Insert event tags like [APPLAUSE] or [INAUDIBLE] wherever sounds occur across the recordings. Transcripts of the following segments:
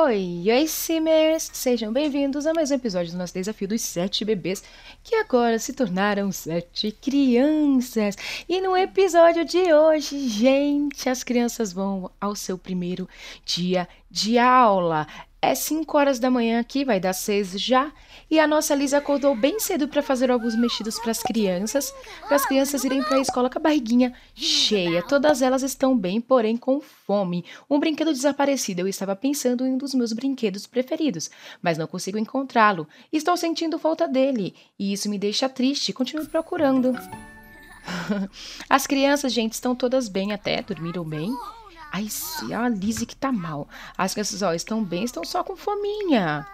Oi, oi, Simmers! Sejam bem-vindos a mais um episódio do nosso desafio dos sete bebês, que agora se tornaram sete crianças. E no episódio de hoje, gente, as crianças vão ao seu primeiro dia de aula. É 5 horas da manhã aqui, vai dar 6 já. E a nossa Lisa acordou bem cedo para fazer alguns mexidos para as crianças, para as crianças irem para a escola com a barriguinha cheia. Todas elas estão bem, porém com fome. Um brinquedo desaparecido, eu estava pensando em um dos meus brinquedos preferidos, mas não consigo encontrá-lo. Estou sentindo falta dele, e isso me deixa triste. Continuo procurando. [LAUGHS] As crianças, gente, estão todas bem até, dormiram bem. Ai, se a Lizzie que tá mal. As crianças, ó, estão bem, estão só com fominha.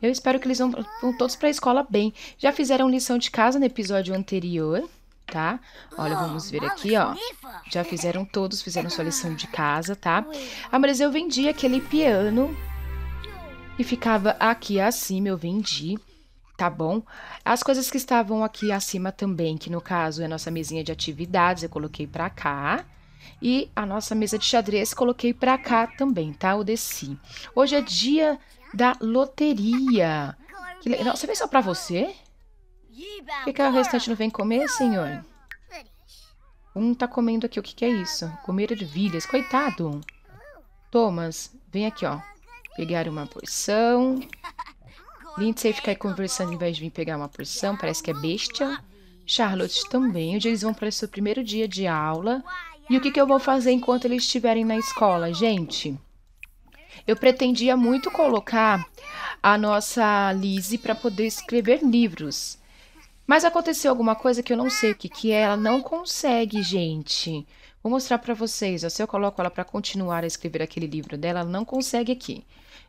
Eu espero que eles vão, vão todos pra escola bem. Já fizeram lição de casa no episódio anterior, tá? Olha, vamos ver aqui, ó. Já fizeram todos, fizeram sua lição de casa, tá? Ah, mas eu vendi aquele piano e ficava aqui acima, eu vendi tá bom? As coisas que estavam aqui acima também, que no caso é nossa mesinha de atividades, eu coloquei para cá, e a nossa mesa de xadrez coloquei para cá também, tá? Eu desci. Hoje é dia da loteria. Que Nossa, vem só para você? Por que, que é o restante não vem comer, senhor? Um tá comendo aqui. O que, que é isso? Comer ervilhas. Coitado. Thomas, vem aqui, ó. Pegar uma porção. Lindsay fica aí conversando em vez de vir pegar uma porção. Parece que é besta. Charlotte também. Hoje eles vão para o seu primeiro dia de aula. E o que, que eu vou fazer enquanto eles estiverem na escola, gente? Eu pretendia muito colocar a nossa Lise para poder escrever livros. Mas aconteceu alguma coisa que eu não sei o que, que é. Ela não consegue, gente. Vou mostrar para vocês. Ó. Se eu coloco ela para continuar a escrever aquele livro dela, ela não consegue aqui.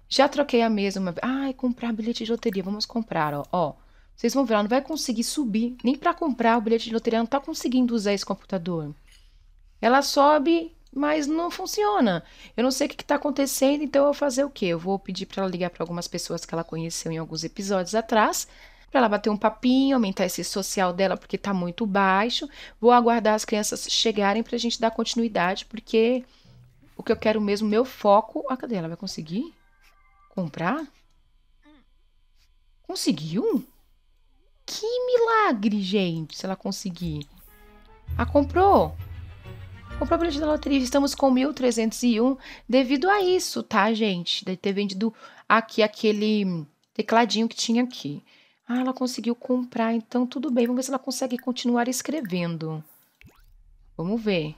Já troquei a mesma. Ai, comprar bilhete de loteria. Vamos comprar, ó. ó. Vocês vão ver, ela não vai conseguir subir. Nem para comprar o bilhete de loteria, ela não tá conseguindo usar esse computador. Ela sobe, mas não funciona. Eu não sei o que está acontecendo, então eu vou fazer o quê? Eu vou pedir para ela ligar para algumas pessoas que ela conheceu em alguns episódios atrás, para ela bater um papinho, aumentar esse social dela porque está muito baixo. Vou aguardar as crianças chegarem para a gente dar continuidade, porque o que eu quero mesmo, meu foco. Ah, cadê? Ela vai conseguir comprar? Conseguiu? Que milagre, gente, se ela conseguir. Ah, comprou? O problema da loteria, estamos com 1.301 devido a isso, tá, gente? De ter vendido aqui aquele tecladinho que tinha aqui. Ah, ela conseguiu comprar, então tudo bem. Vamos ver se ela consegue continuar escrevendo. Vamos ver.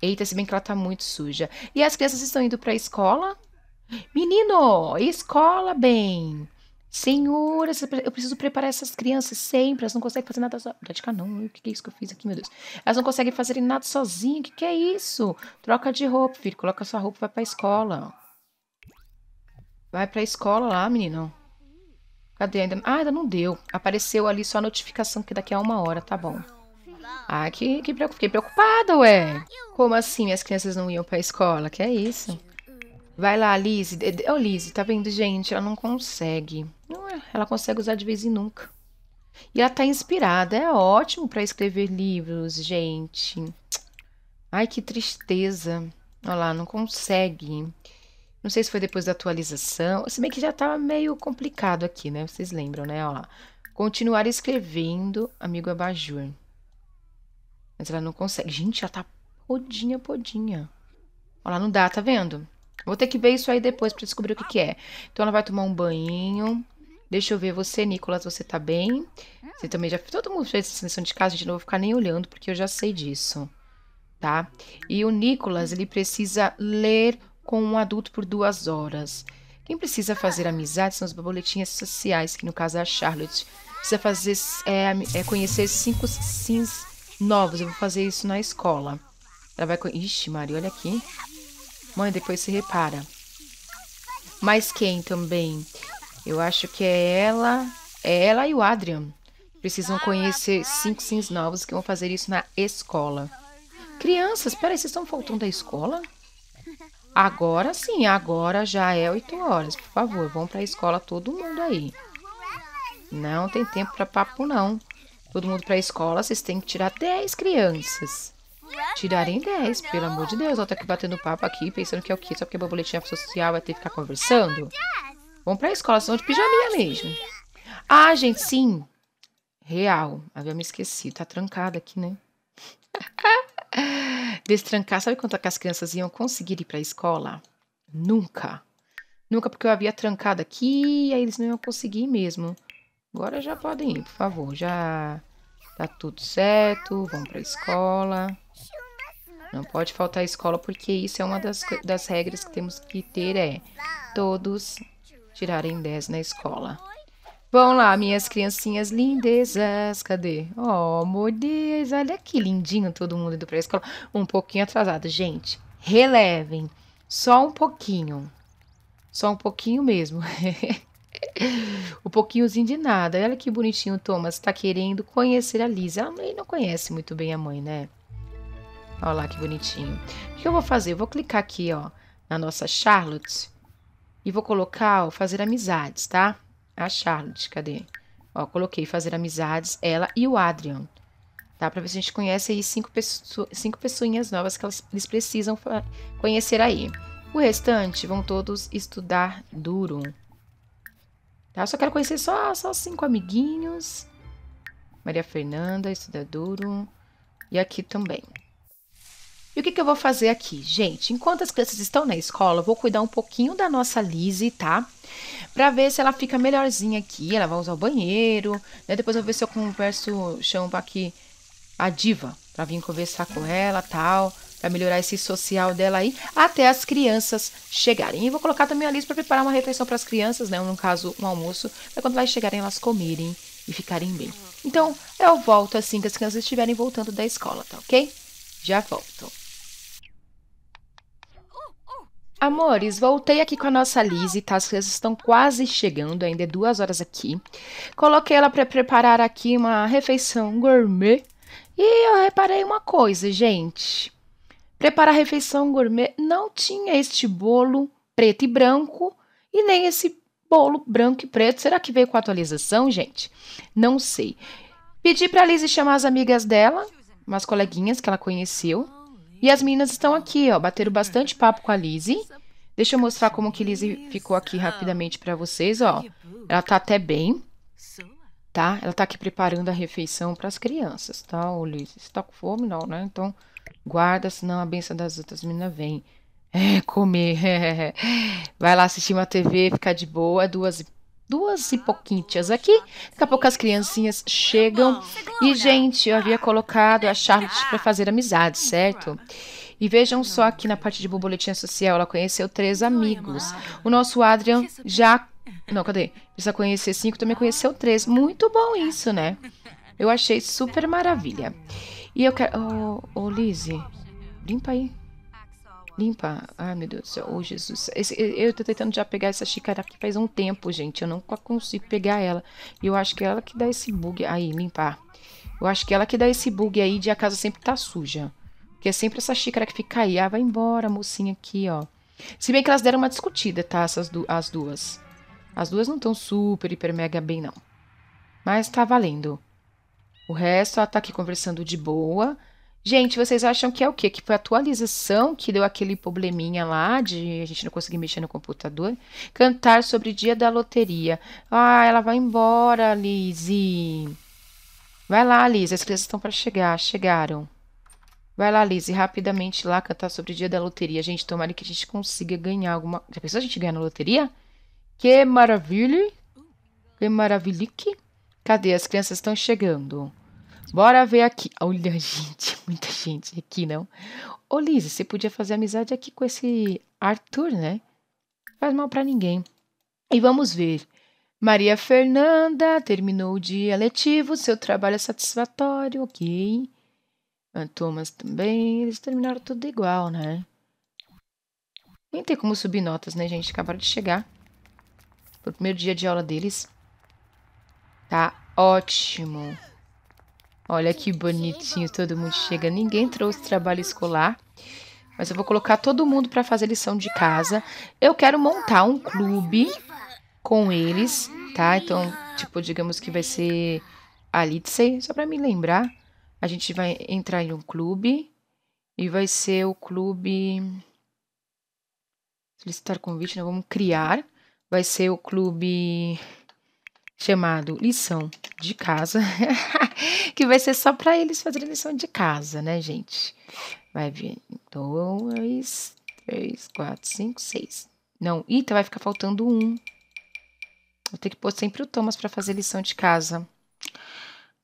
Eita, se bem que ela tá muito suja. E as crianças estão indo pra escola? Menino, escola, bem. Senhor, eu preciso preparar essas crianças sempre. Elas não conseguem fazer nada sozinhas. Prática não, o que é isso que eu fiz aqui, meu Deus? Elas não conseguem fazer nada sozinhas. O que, que é isso? Troca de roupa, filho. Coloca sua roupa e vai pra escola. Vai pra escola lá, menino. Cadê ainda? Ah, ainda não deu. Apareceu ali só a notificação que daqui a uma hora, tá bom. Ah, que, que fiquei preocupada, ué. Como assim as crianças não iam pra escola? Que é isso? Vai lá, Liz. Ô, oh, Liz. tá vendo, gente? Ela não consegue. Não é. Ela consegue usar de vez em nunca. E ela tá inspirada. É ótimo para escrever livros, gente. Ai, que tristeza. Olha lá, não consegue. Não sei se foi depois da atualização. Se bem que já tava tá meio complicado aqui, né? Vocês lembram, né? Olha lá. Continuar escrevendo, amigo abajur. Mas ela não consegue. Gente, ela tá podinha, podinha. Olha lá, não dá, tá vendo? Vou ter que ver isso aí depois para descobrir o que, que é. Então ela vai tomar um banho. Deixa eu ver você, Nicolas, você tá bem? Você também já... Todo mundo fez essa lição de casa, gente. Não vou ficar nem olhando, porque eu já sei disso. Tá? E o Nicolas, ele precisa ler com um adulto por duas horas. Quem precisa fazer amizade são as borboletinhas sociais, que no caso é a Charlotte. Precisa fazer... É, é conhecer cinco sims novos. Eu vou fazer isso na escola. Ela vai... Ixi, Maria, olha aqui. Mãe depois se repara. Mas quem também? Eu acho que é ela, é ela e o Adrian. Precisam conhecer cinco sims novos que vão fazer isso na escola. Crianças, peraí, vocês estão faltando da escola? Agora sim, agora já é 8 horas. Por favor, vão para a escola todo mundo aí. Não tem tempo para papo não. Todo mundo para a escola, vocês têm que tirar 10 crianças. Tirarem 10, pelo amor de Deus. Ela tá aqui batendo papo aqui, pensando que é o quê? Só porque é a borboletinha social vai ter que ficar conversando? Vamos pra escola, são de pijaminha mesmo. Ah, gente, sim. Real. Havia me esquecido. Tá trancada aqui, né? [LAUGHS] Destrancar. Sabe quanto tá que as crianças iam conseguir ir pra escola? Nunca. Nunca, porque eu havia trancado aqui e aí eles não iam conseguir mesmo. Agora já podem ir, por favor. Já tá tudo certo. Vamos pra escola. Não pode faltar escola, porque isso é uma das, das regras que temos que ter, é todos tirarem 10 na escola. Vão lá, minhas criancinhas lindezas. Cadê? Oh, Deus, Olha que lindinho todo mundo indo pra escola. Um pouquinho atrasado. Gente, relevem. Só um pouquinho. Só um pouquinho mesmo. o [LAUGHS] um pouquinhozinho de nada. Olha que bonitinho o Thomas. Tá querendo conhecer a Lisa. Ele não conhece muito bem a mãe, né? Olha lá que bonitinho. O que eu vou fazer? Eu vou clicar aqui, ó, na nossa Charlotte e vou colocar, ó, fazer amizades, tá? A Charlotte, cadê? Ó, coloquei fazer amizades, ela e o Adrian. Tá? Pra ver se a gente conhece aí cinco, pessoas, cinco pessoinhas novas que elas, eles precisam conhecer aí. O restante vão todos estudar duro. Tá? Eu só quero conhecer só, só cinco amiguinhos. Maria Fernanda, estudar duro. E aqui também. E o que, que eu vou fazer aqui? Gente, enquanto as crianças estão na escola, eu vou cuidar um pouquinho da nossa Lizzie, tá? Pra ver se ela fica melhorzinha aqui. Ela vai usar o banheiro, né? Depois eu vou ver se eu converso, chamo aqui a diva pra vir conversar com ela tal. Pra melhorar esse social dela aí, até as crianças chegarem. E vou colocar também a Liz para preparar uma refeição para as crianças, né? No caso, um almoço, para quando elas chegarem, elas comerem e ficarem bem. Então, eu volto assim que as crianças estiverem voltando da escola, tá ok? Já volto. Amores, voltei aqui com a nossa Lizzie, tá? As crianças estão quase chegando, ainda é duas horas aqui. Coloquei ela para preparar aqui uma refeição gourmet. E eu reparei uma coisa, gente. Preparar refeição gourmet não tinha este bolo preto e branco e nem esse bolo branco e preto. Será que veio com a atualização, gente? Não sei. Pedi para a Lizzie chamar as amigas dela, umas coleguinhas que ela conheceu, e as meninas estão aqui, ó, bateram bastante papo com a Lizzie. Deixa eu mostrar como que Lizzie ficou aqui rapidamente para vocês, ó. Ela tá até bem, tá? Ela tá aqui preparando a refeição para as crianças, tá, ô Lizzie? Você tá com fome, não, né? Então, guarda, senão a benção das outras meninas vem. É, comer. [LAUGHS] Vai lá assistir uma TV, ficar de boa, duas e duas e pouquinhas aqui. Daqui a pouco as criancinhas chegam. Tá e, gente, eu havia colocado a Charlotte para fazer amizade, certo? E vejam só aqui na parte de borboletinha social, ela conheceu três amigos. O nosso Adrian já... Não, cadê? Precisa conhecer cinco, também conheceu três. Muito bom isso, né? Eu achei super maravilha. E eu quero... Ô, oh, oh, Lizzie, limpa aí limpar, Ai, meu Deus do céu. Oh, Jesus. Esse, eu tô tentando já pegar essa xícara aqui faz um tempo, gente. Eu não consigo pegar ela. E eu acho que é ela que dá esse bug. Aí, limpar. Eu acho que é ela que dá esse bug aí de a casa sempre tá suja. Porque é sempre essa xícara que fica aí. Ah, vai embora, mocinha aqui, ó. Se bem que elas deram uma discutida, tá? Essas du as duas. As duas não estão super, hiper, mega bem, não. Mas tá valendo. O resto, ela tá aqui conversando de boa. Gente, vocês acham que é o quê? Que foi a atualização que deu aquele probleminha lá de a gente não conseguir mexer no computador? Cantar sobre o dia da loteria. Ah, ela vai embora, Lizzie. Vai lá, Lizzy. as crianças estão para chegar, chegaram. Vai lá, Lizzy. rapidamente lá cantar sobre o dia da loteria. Gente, tomara que a gente consiga ganhar alguma... Já pensou a gente ganhar na loteria? Que maravilha! Que maravilhique! Cadê? As crianças estão chegando. Bora ver aqui. Olha, [LAUGHS] gente, muita gente aqui, não? Ô, Lisa, você podia fazer amizade aqui com esse Arthur, né? Faz mal para ninguém. E vamos ver. Maria Fernanda terminou o dia letivo, seu trabalho é satisfatório, ok. Ah, Thomas também, eles terminaram tudo igual, né? Nem tem como subir notas, né, gente? Acabaram de chegar. Pro primeiro dia de aula deles. Tá ótimo. Olha que bonitinho, todo mundo chega. Ninguém trouxe trabalho escolar, mas eu vou colocar todo mundo para fazer lição de casa. Eu quero montar um clube com eles, tá? Então, tipo, digamos que vai ser a Litsei, só para me lembrar. A gente vai entrar em um clube e vai ser o clube solicitar convite, Nós né? Vamos criar. Vai ser o clube chamado Lição de Casa, [LAUGHS] que vai ser só para eles fazerem lição de casa, né, gente? Vai vir dois, três, quatro, cinco, seis. Não, eita, vai ficar faltando um. Vou ter que pôr sempre o Thomas para fazer lição de casa.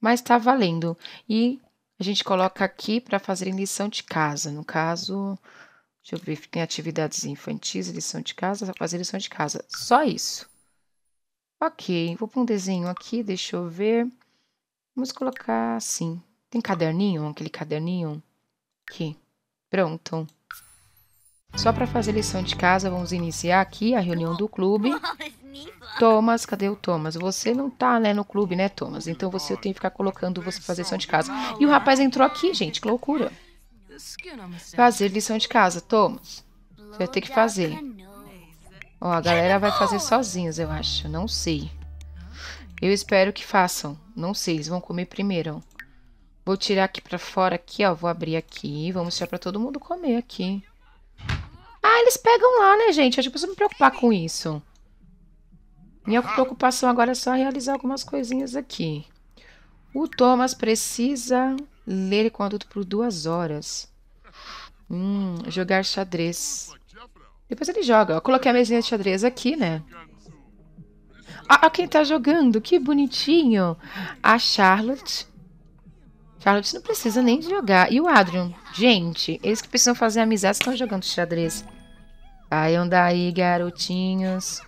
Mas tá valendo. E a gente coloca aqui para fazerem lição de casa. No caso, deixa eu ver, tem atividades infantis, lição de casa, fazer lição de casa. Só isso. Ok, vou pôr um desenho aqui, deixa eu ver. Vamos colocar assim. Tem caderninho? Aquele caderninho? Aqui. Pronto. Só para fazer lição de casa, vamos iniciar aqui a reunião do clube. [LAUGHS] Thomas, cadê o Thomas? Você não tá, né, no clube, né, Thomas? Então você tem que ficar colocando você fazer lição de casa. E o rapaz entrou aqui, gente, que loucura. É fazer lição de casa, Thomas. Você vai ter que fazer. Ó, a galera vai fazer sozinhos, eu acho. Não sei. Eu espero que façam. Não sei, eles vão comer primeiro. Vou tirar aqui pra fora aqui, ó. Vou abrir aqui. Vamos tirar pra todo mundo comer aqui. Ah, eles pegam lá, né, gente? Eu não preciso me preocupar com isso. Minha preocupação agora é só realizar algumas coisinhas aqui. O Thomas precisa ler e conduto por duas horas. Hum, jogar xadrez. Depois ele joga. Eu coloquei a mesinha de xadrez aqui, né? Ah, quem tá jogando, que bonitinho. A Charlotte. Charlotte não precisa nem jogar. E o Adrian? Gente, eles que precisam fazer amizade estão jogando xadrez. Saiam daí, garotinhos.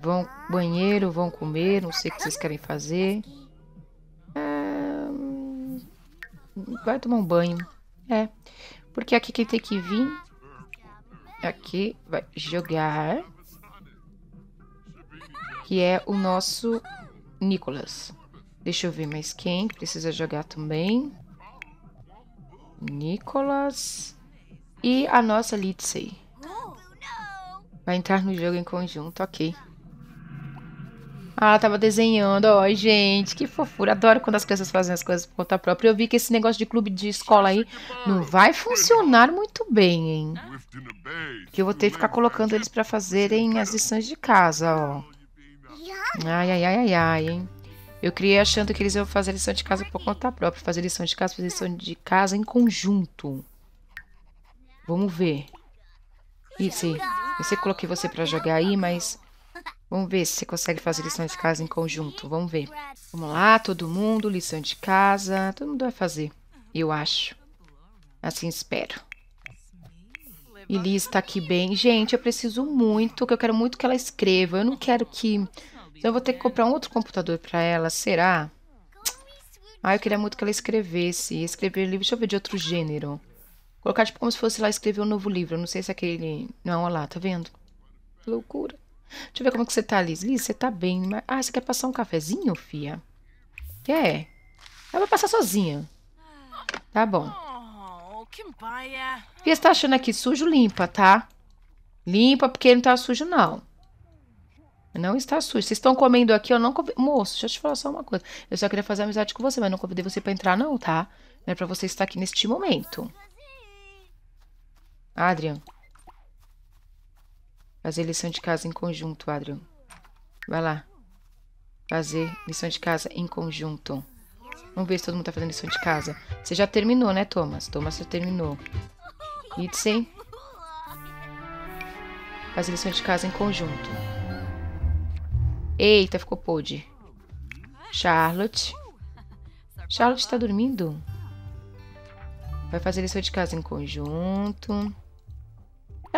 Vão banheiro, vão comer, não sei o que vocês querem fazer. É... Vai tomar um banho. É. Porque aqui quem tem que vir aqui vai jogar, que é o nosso Nicolas. Deixa eu ver mais quem precisa jogar também. Nicolas e a nossa Litsey. Vai entrar no jogo em conjunto, ok. Ah, tava desenhando. Ó, gente, que fofura. Adoro quando as crianças fazem as coisas por conta própria. Eu vi que esse negócio de clube de escola aí não vai funcionar muito bem, hein? Que eu vou ter que ficar colocando eles para fazerem as lições de casa, ó. Ai, ai, ai, ai, ai, hein? Eu criei achando que eles iam fazer lição de casa por conta própria. Fazer lição de casa, fazer lição de casa em conjunto. Vamos ver. Isso aí. Eu sei que coloquei você para jogar aí, mas Vamos ver se você consegue fazer lição de casa em conjunto. Vamos ver. Vamos lá, todo mundo, lição de casa. Todo mundo vai fazer, eu acho. Assim espero. E Liz tá aqui bem. Gente, eu preciso muito, que eu quero muito que ela escreva. Eu não quero que... Então, eu vou ter que comprar um outro computador para ela, será? Ah, eu queria muito que ela escrevesse. Escrever livro, deixa eu ver, de outro gênero. Colocar tipo como se fosse lá escrever um novo livro. Eu não sei se aquele... Não, olha lá, tá vendo? loucura. Deixa eu ver como que você tá, Liz. Liz, você tá bem. Mas... Né? Ah, você quer passar um cafezinho, fia? Quer? Ela vai passar sozinha. Tá bom. Oh, fia, você tá achando aqui sujo? Limpa, tá? Limpa, porque não tá sujo, não. Não está sujo. Vocês estão comendo aqui, eu não... convidei... Moço, deixa eu te falar só uma coisa. Eu só queria fazer amizade com você, mas não convidei você para entrar, não, tá? Não é pra você estar aqui neste momento. Adrian, Fazer lição de casa em conjunto, Adrian. Vai lá. Fazer lição de casa em conjunto. Vamos ver se todo mundo tá fazendo lição de casa. Você já terminou, né, Thomas? Thomas já terminou. Itzen. Fazer lição de casa em conjunto. Eita, ficou pôde. Charlotte. Charlotte tá dormindo? Vai fazer lição de casa em conjunto.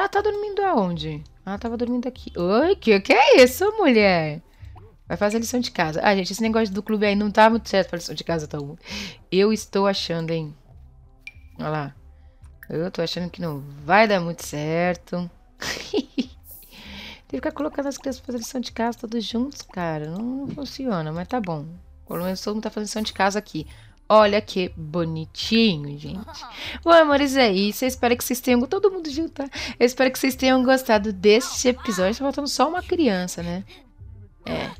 Ela tá dormindo aonde? Ela tava dormindo aqui. Oi, que que é isso, mulher? Vai fazer lição de casa. Ah, gente, esse negócio do clube aí não tá muito certo pra lição de casa, tão. Tá, Eu estou achando, hein? Olha lá. Eu tô achando que não vai dar muito certo. [LAUGHS] Tem que ficar colocando as crianças pra fazer lição de casa todos juntos, cara. Não, não funciona, mas tá bom. Pelo menos é todo mundo tá fazendo lição de casa aqui. Olha que bonitinho, gente. Bom, amores, é isso. Eu espero que vocês tenham. Todo mundo junto, tá? Eu espero que vocês tenham gostado deste episódio. Tá faltando só uma criança, né? É.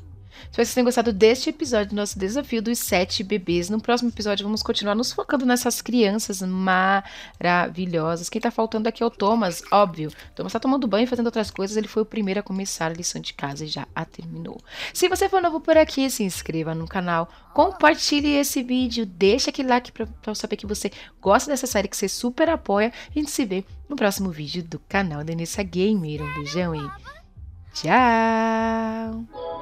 Espero que vocês tenham gostado deste episódio do nosso desafio dos sete bebês. No próximo episódio, vamos continuar nos focando nessas crianças maravilhosas. Quem tá faltando aqui é o Thomas, óbvio. Thomas tá tomando banho e fazendo outras coisas. Ele foi o primeiro a começar a lição de casa e já a terminou. Se você for novo por aqui, se inscreva no canal, compartilhe esse vídeo, deixa aquele like para eu saber que você gosta dessa série, que você super apoia. A gente se vê no próximo vídeo do canal Denissa Gamer. Um beijão e tchau!